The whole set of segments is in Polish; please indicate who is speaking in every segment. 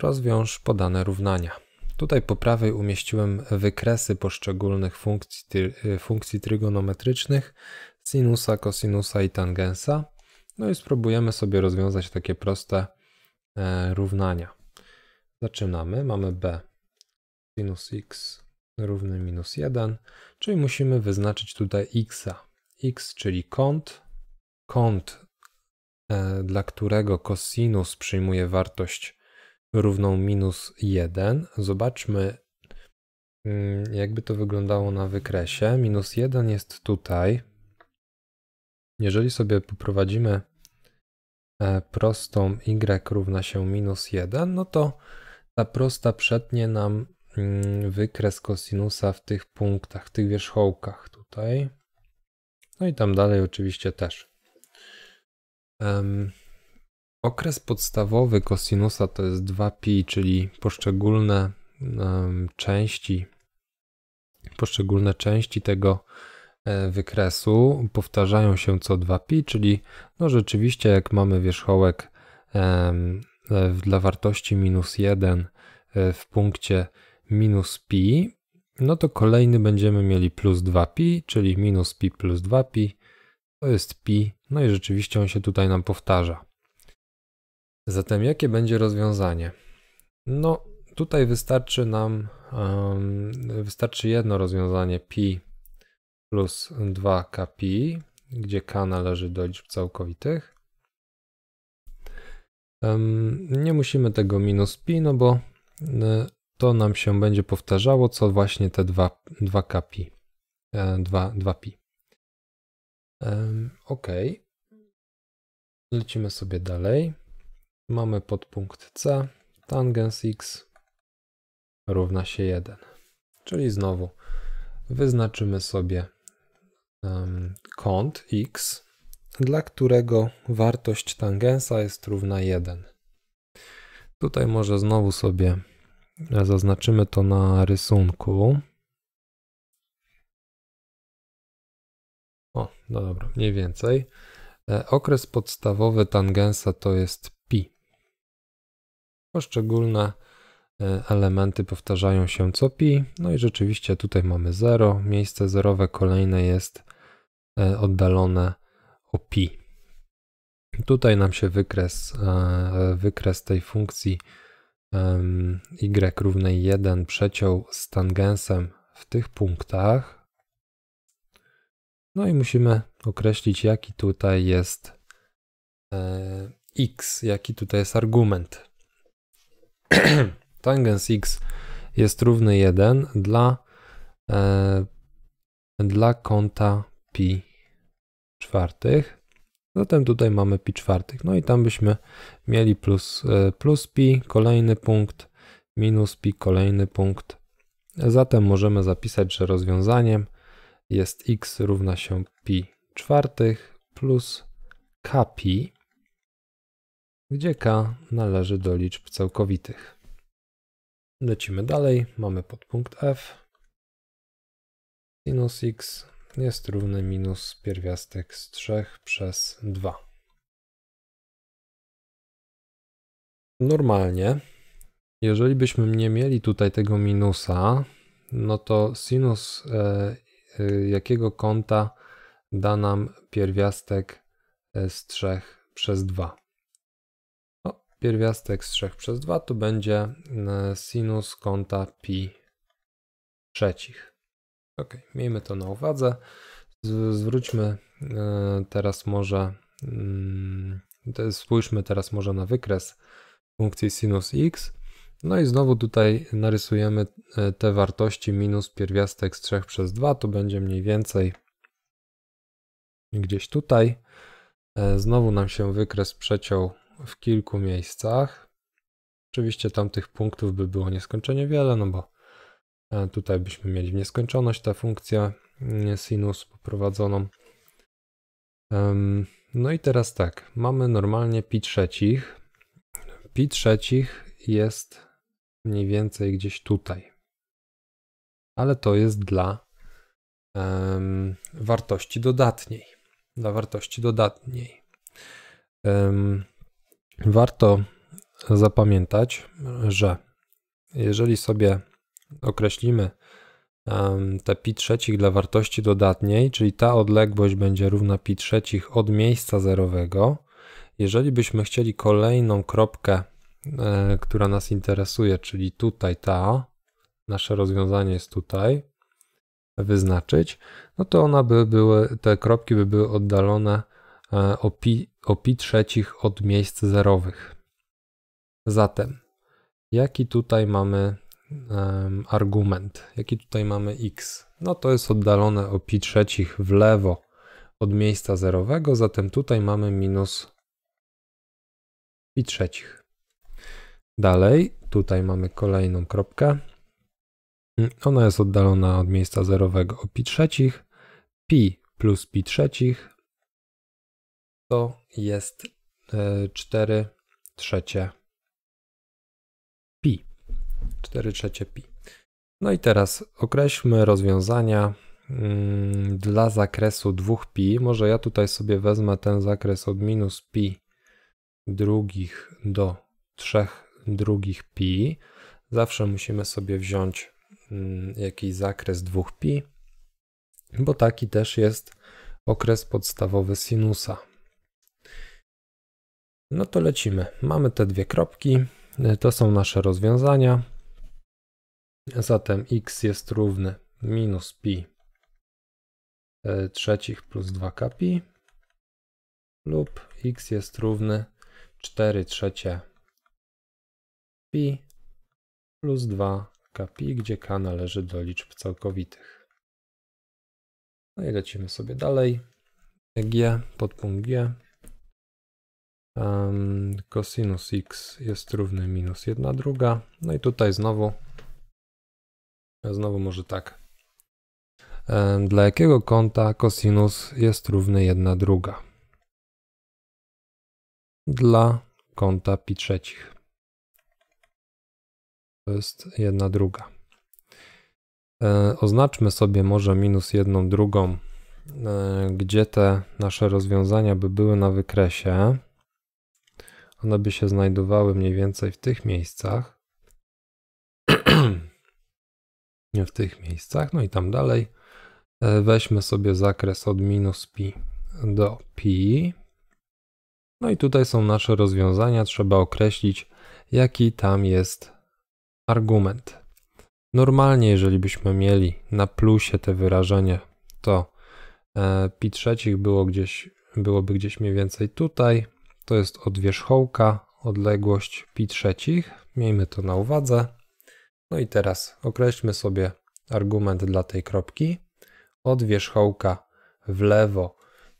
Speaker 1: Rozwiąż podane równania. Tutaj po prawej umieściłem wykresy poszczególnych funkcji, y, funkcji trygonometrycznych sinusa, kosinusa i tangensa. No i spróbujemy sobie rozwiązać takie proste e, równania. Zaczynamy. Mamy b sinus x równy minus 1, czyli musimy wyznaczyć tutaj x. -a. x, czyli kąt, kąt, e, dla którego kosinus przyjmuje wartość równą minus 1. Zobaczmy, mm, jakby to wyglądało na wykresie. Minus 1 jest tutaj. Jeżeli sobie poprowadzimy e, prostą y równa się minus 1, no to ta prosta przetnie nam mm, wykres kosinusa w tych punktach, w tych wierzchołkach tutaj. No i tam dalej oczywiście też. Okres podstawowy kosinusa to jest 2pi, czyli poszczególne um, części poszczególne części tego e, wykresu powtarzają się co 2pi, czyli no rzeczywiście jak mamy wierzchołek e, dla wartości minus 1 e, w punkcie minus pi, no to kolejny będziemy mieli plus 2pi, czyli minus pi plus 2pi, to jest pi, no i rzeczywiście on się tutaj nam powtarza. Zatem jakie będzie rozwiązanie? No, tutaj wystarczy nam, um, wystarczy jedno rozwiązanie pi plus 2k pi, gdzie k należy do liczb całkowitych. Um, nie musimy tego minus pi, no bo e, to nam się będzie powtarzało, co właśnie te 2, 2k pi. 2 pi. Um, ok. Lecimy sobie dalej. Mamy podpunkt C, tangens x równa się 1. Czyli znowu wyznaczymy sobie um, kąt x, dla którego wartość tangensa jest równa 1. Tutaj może znowu sobie zaznaczymy to na rysunku. O, no dobra, mniej więcej. E, okres podstawowy tangensa to jest Poszczególne e, elementy powtarzają się co pi, no i rzeczywiście tutaj mamy 0, miejsce zerowe kolejne jest e, oddalone o pi. Tutaj nam się wykres, e, wykres tej funkcji y równej 1 przeciął z tangensem w tych punktach. No i musimy określić, jaki tutaj jest x, jaki tutaj jest argument. tangens x jest równy 1 dla, e, dla kąta pi czwartych. Zatem tutaj mamy pi czwartych. No i tam byśmy mieli plus, e, plus pi, kolejny punkt, minus pi, kolejny punkt. Zatem możemy zapisać, że rozwiązaniem jest x równa się pi czwartych plus kpi gdzie k należy do liczb całkowitych. Lecimy dalej, mamy podpunkt f. Sinus x jest równy minus pierwiastek z 3 przez 2. Normalnie, jeżeli byśmy nie mieli tutaj tego minusa, no to sinus e, e, jakiego kąta da nam pierwiastek e, z 3 przez 2 pierwiastek z 3 przez 2 to będzie e, sinus kąta pi trzecich. Ok, miejmy to na uwadze. Zwróćmy e, teraz może, mm, spójrzmy teraz może na wykres funkcji sinus x. No i znowu tutaj narysujemy e, te wartości minus pierwiastek z 3 przez 2, to będzie mniej więcej gdzieś tutaj. Znowu nam się wykres przeciął w kilku miejscach. Oczywiście tamtych punktów by było nieskończenie wiele, no bo e, tutaj byśmy mieli w nieskończoność tę funkcję e, sinus poprowadzoną. No i teraz tak, mamy normalnie pi trzecich. Pi trzecich jest mniej więcej gdzieś tutaj. Ale to jest dla um, wartości dodatniej. Dla wartości dodatniej. Um, warto zapamiętać, że jeżeli sobie określimy te pi trzecich dla wartości dodatniej, czyli ta odległość będzie równa pi trzecich od miejsca zerowego, jeżeli byśmy chcieli kolejną kropkę, e, która nas interesuje, czyli tutaj ta, nasze rozwiązanie jest tutaj, wyznaczyć, no to ona by były, te kropki by były oddalone E, o pi, o pi trzecich od miejsc zerowych. Zatem, jaki tutaj mamy um, argument? Jaki tutaj mamy x? No to jest oddalone o pi trzecich w lewo od miejsca zerowego, zatem tutaj mamy minus pi trzecich. Dalej, tutaj mamy kolejną kropkę. Ona jest oddalona od miejsca zerowego o pi trzecich. Pi plus pi trzecich to jest 4 e, trzecie pi. 4 trzecie pi. No i teraz określmy rozwiązania mm, dla zakresu 2pi. Może ja tutaj sobie wezmę ten zakres od minus pi drugich do 3 drugich pi. Zawsze musimy sobie wziąć mm, jakiś zakres 2pi, bo taki też jest okres podstawowy sinusa. No to lecimy. Mamy te dwie kropki. E, to są nasze rozwiązania. Zatem x jest równy minus pi e, trzecich plus 2k pi lub x jest równy 4 trzecie pi plus 2k pi, gdzie k należy do liczb całkowitych. No i lecimy sobie dalej. G, podpunkt G Um, cosinus x jest równy minus 1 druga. No i tutaj znowu, znowu może tak. Um, dla jakiego kąta cosinus jest równy 1 druga? Dla kąta pi trzecich. To jest 1 druga. oznaczmy sobie może minus 1 drugą, gdzie te nasze rozwiązania by były na wykresie. One by się znajdowały mniej więcej w tych miejscach. w tych miejscach, no i tam dalej. E, weźmy sobie zakres od minus pi do pi. No i tutaj są nasze rozwiązania. Trzeba określić, jaki tam jest argument. Normalnie, jeżeli byśmy mieli na plusie te wyrażenie, to e, pi trzecich było gdzieś, byłoby gdzieś mniej więcej tutaj, to jest od wierzchołka odległość pi trzecich. Miejmy to na uwadze. No i teraz określmy sobie argument dla tej kropki. Od wierzchołka w lewo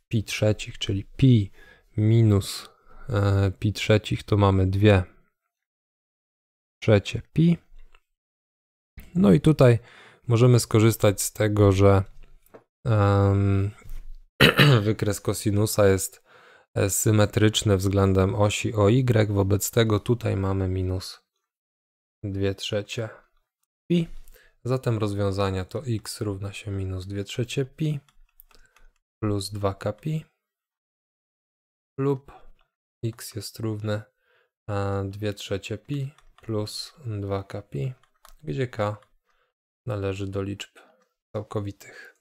Speaker 1: pi trzecich, czyli pi minus e, pi trzecich, to mamy 2 trzecie pi. No i tutaj możemy skorzystać z tego, że um, wykres kosinusa jest E, symetryczne względem osi OY, wobec tego tutaj mamy minus 2 trzecie pi. Zatem rozwiązania to x równa się minus 2 trzecie pi plus 2k pi lub x jest równe 2 e, trzecie pi plus 2k pi, gdzie k należy do liczb całkowitych.